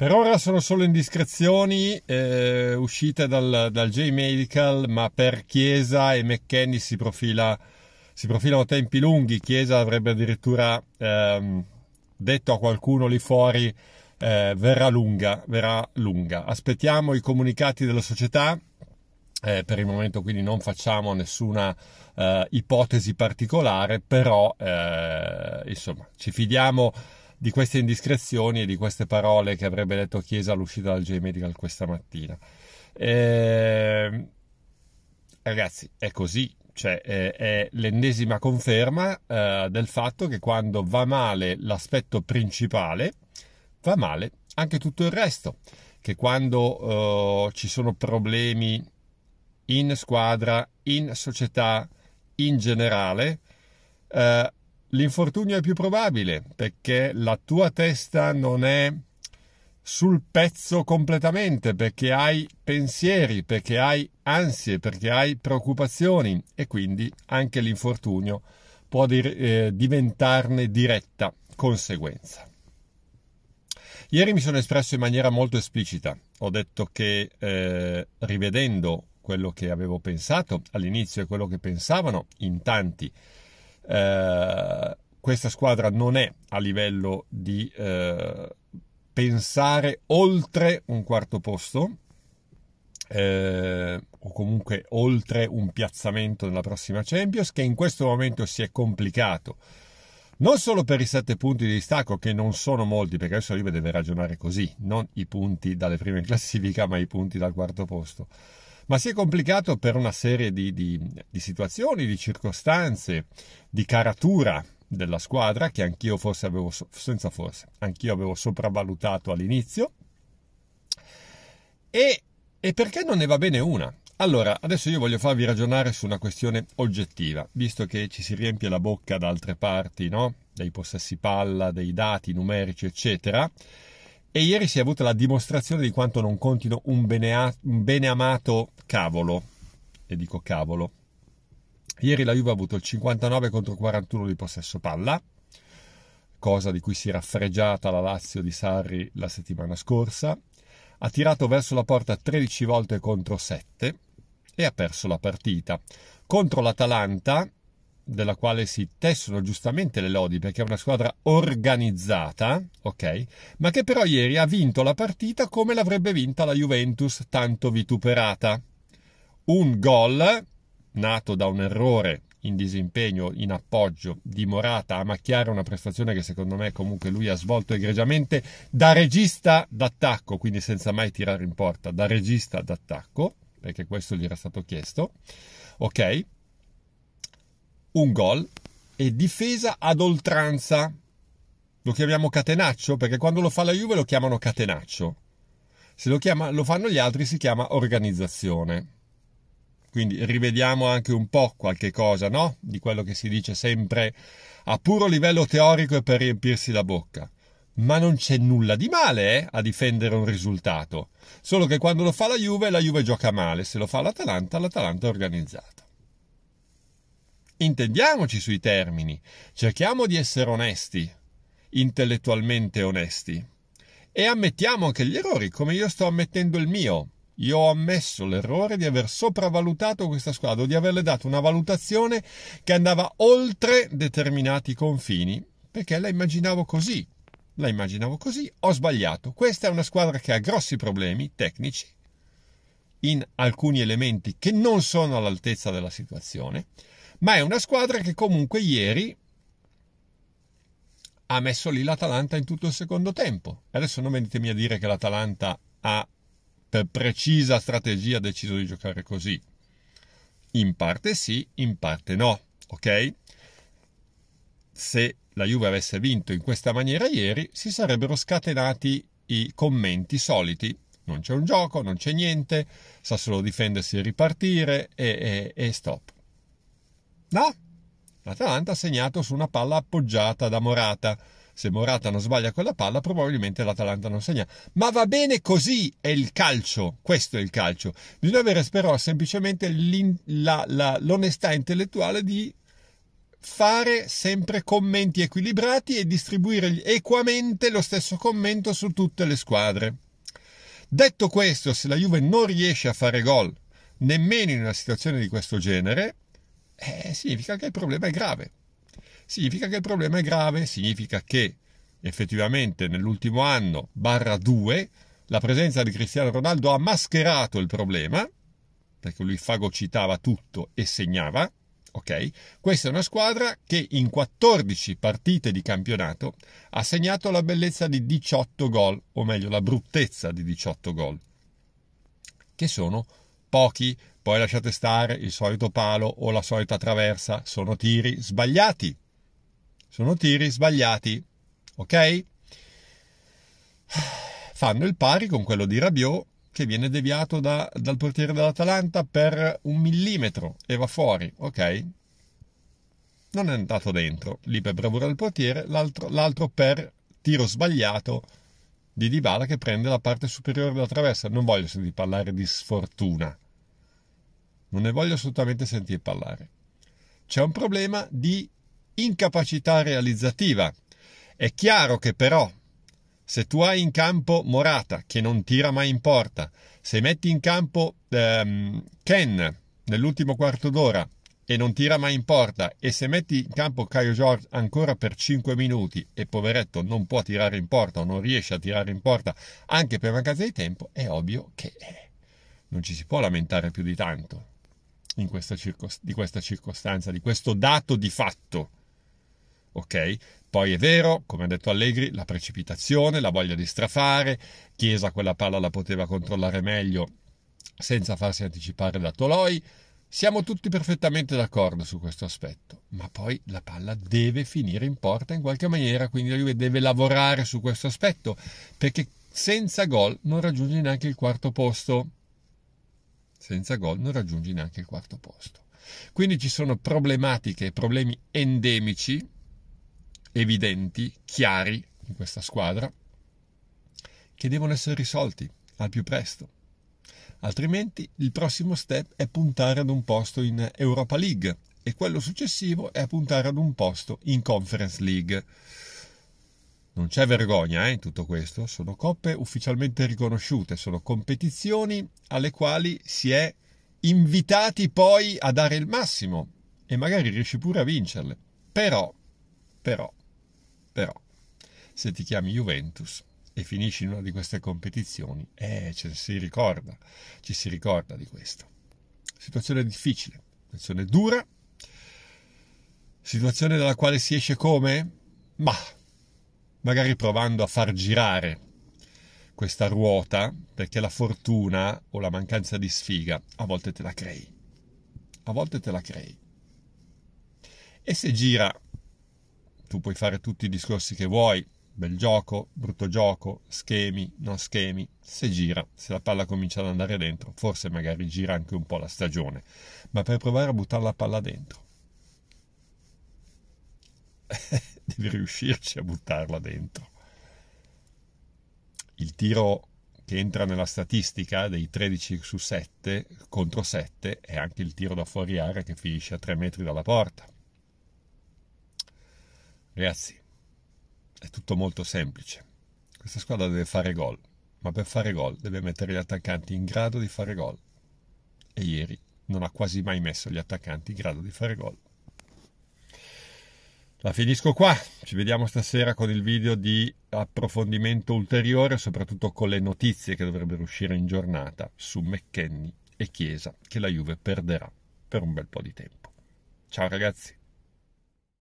Per ora sono solo indiscrezioni eh, uscite dal, dal J-Medical, ma per Chiesa e McKenny si, profila, si profilano tempi lunghi. Chiesa avrebbe addirittura ehm, detto a qualcuno lì fuori eh, verrà lunga, verrà lunga. Aspettiamo i comunicati della società. Eh, per il momento quindi non facciamo nessuna eh, ipotesi particolare, però eh, insomma ci fidiamo di queste indiscrezioni e di queste parole che avrebbe detto Chiesa all'uscita dal J-Medical questa mattina. Eh, ragazzi, è così. Cioè, eh, è l'ennesima conferma eh, del fatto che quando va male l'aspetto principale, va male anche tutto il resto. Che quando eh, ci sono problemi in squadra, in società, in generale, Uh, l'infortunio è più probabile perché la tua testa non è sul pezzo completamente perché hai pensieri, perché hai ansie, perché hai preoccupazioni e quindi anche l'infortunio può eh, diventarne diretta conseguenza. Ieri mi sono espresso in maniera molto esplicita, ho detto che eh, rivedendo quello che avevo pensato all'inizio e quello che pensavano in tanti eh, questa squadra non è a livello di eh, pensare oltre un quarto posto eh, o comunque oltre un piazzamento nella prossima Champions che in questo momento si è complicato non solo per i sette punti di distacco che non sono molti perché adesso la Juve deve ragionare così non i punti dalle prime in classifica ma i punti dal quarto posto ma si è complicato per una serie di, di, di situazioni, di circostanze, di caratura della squadra che anch'io forse avevo, senza forse, anch'io avevo sopravvalutato all'inizio. E, e perché non ne va bene una? Allora, adesso io voglio farvi ragionare su una questione oggettiva, visto che ci si riempie la bocca da altre parti, no? Dei possessi palla, dei dati numerici, eccetera. E ieri si è avuta la dimostrazione di quanto non contino un, benea- un beneamato cavolo. E dico cavolo. Ieri la Juve ha avuto il 59 contro 41 di possesso palla, cosa di cui si era fregiata la Lazio di Sarri la settimana scorsa. Ha tirato verso la porta 13 volte contro 7 e ha perso la partita. Contro l'Atalanta della quale si tessono giustamente le lodi perché è una squadra organizzata, ok? Ma che però ieri ha vinto la partita come l'avrebbe vinta la Juventus tanto vituperata. Un gol nato da un errore in disimpegno, in appoggio di Morata a macchiare una prestazione che secondo me comunque lui ha svolto egregiamente da regista d'attacco, quindi senza mai tirare in porta, da regista d'attacco, perché questo gli era stato chiesto. Ok? un gol e difesa ad oltranza. Lo chiamiamo catenaccio perché quando lo fa la Juve lo chiamano catenaccio. Se lo, chiama, lo fanno gli altri si chiama organizzazione. Quindi rivediamo anche un po' qualche cosa, no? Di quello che si dice sempre a puro livello teorico e per riempirsi la bocca. Ma non c'è nulla di male eh, a difendere un risultato. Solo che quando lo fa la Juve, la Juve gioca male. Se lo fa l'Atalanta, l'Atalanta è organizzata. Intendiamoci sui termini, cerchiamo di essere onesti, intellettualmente onesti, e ammettiamo anche gli errori, come io sto ammettendo il mio. Io ho ammesso l'errore di aver sopravvalutato questa squadra, di averle dato una valutazione che andava oltre determinati confini, perché la immaginavo così. La immaginavo così, ho sbagliato. Questa è una squadra che ha grossi problemi tecnici in alcuni elementi che non sono all'altezza della situazione ma è una squadra che comunque ieri ha messo lì l'Atalanta in tutto il secondo tempo. Adesso non venitemi a dire che l'Atalanta ha per precisa strategia deciso di giocare così. In parte sì, in parte no, ok? Se la Juve avesse vinto in questa maniera ieri, si sarebbero scatenati i commenti soliti. Non c'è un gioco, non c'è niente, sa solo difendersi e ripartire e, e, e stop. No, l'Atalanta ha segnato su una palla appoggiata da Morata. Se Morata non sbaglia quella palla, probabilmente l'Atalanta non segna. Ma va bene così, è il calcio, questo è il calcio. Bisogna avere però semplicemente la, la, l'onestà intellettuale di fare sempre commenti equilibrati e distribuire equamente lo stesso commento su tutte le squadre. Detto questo, se la Juve non riesce a fare gol, nemmeno in una situazione di questo genere, eh, significa che il problema è grave. Significa che il problema è grave, significa che effettivamente nell'ultimo anno, barra 2, la presenza di Cristiano Ronaldo ha mascherato il problema, perché lui fagocitava tutto e segnava, ok? Questa è una squadra che in 14 partite di campionato ha segnato la bellezza di 18 gol, o meglio la bruttezza di 18 gol, che sono pochi poi lasciate stare il solito palo o la solita traversa, sono tiri sbagliati. Sono tiri sbagliati, ok? Fanno il pari con quello di Rabiot che viene deviato da, dal portiere dell'Atalanta per un millimetro e va fuori, ok? Non è andato dentro, lì per bravura del portiere, l'altro, l'altro per tiro sbagliato di Dybala che prende la parte superiore della traversa. Non voglio sentire parlare di sfortuna, non ne voglio assolutamente sentire parlare. C'è un problema di incapacità realizzativa. È chiaro che però se tu hai in campo Morata che non tira mai in porta, se metti in campo ehm, Ken nell'ultimo quarto d'ora e non tira mai in porta e se metti in campo Caio George ancora per 5 minuti e poveretto non può tirare in porta o non riesce a tirare in porta anche per mancanza di tempo, è ovvio che eh, non ci si può lamentare più di tanto questa di questa circostanza, di questo dato di fatto. Ok? Poi è vero, come ha detto Allegri, la precipitazione, la voglia di strafare, Chiesa quella palla la poteva controllare meglio senza farsi anticipare da Toloi. Siamo tutti perfettamente d'accordo su questo aspetto, ma poi la palla deve finire in porta in qualche maniera, quindi la Juve deve lavorare su questo aspetto, perché senza gol non raggiunge neanche il quarto posto senza gol non raggiungi neanche il quarto posto. Quindi ci sono problematiche e problemi endemici, evidenti, chiari in questa squadra, che devono essere risolti al più presto. Altrimenti il prossimo step è puntare ad un posto in Europa League e quello successivo è puntare ad un posto in Conference League. Non c'è vergogna eh, in tutto questo, sono coppe ufficialmente riconosciute, sono competizioni alle quali si è invitati poi a dare il massimo e magari riesci pure a vincerle. Però, però, però, se ti chiami Juventus e finisci in una di queste competizioni, eh, ci si ricorda, ci si ricorda di questo. Situazione difficile, situazione dura, situazione dalla quale si esce come? Ma magari provando a far girare questa ruota perché la fortuna o la mancanza di sfiga a volte te la crei. A volte te la crei. E se gira, tu puoi fare tutti i discorsi che vuoi, bel gioco, brutto gioco, schemi, non schemi, se gira, se la palla comincia ad andare dentro, forse magari gira anche un po' la stagione, ma per provare a buttare la palla dentro devi riuscirci a buttarla dentro. Il tiro che entra nella statistica dei 13 su 7 contro 7 è anche il tiro da fuori area che finisce a 3 metri dalla porta. Ragazzi, è tutto molto semplice. Questa squadra deve fare gol, ma per fare gol deve mettere gli attaccanti in grado di fare gol. E ieri non ha quasi mai messo gli attaccanti in grado di fare gol. La finisco qua, ci vediamo stasera con il video di approfondimento ulteriore, soprattutto con le notizie che dovrebbero uscire in giornata su McKenny e Chiesa che la Juve perderà per un bel po' di tempo. Ciao ragazzi!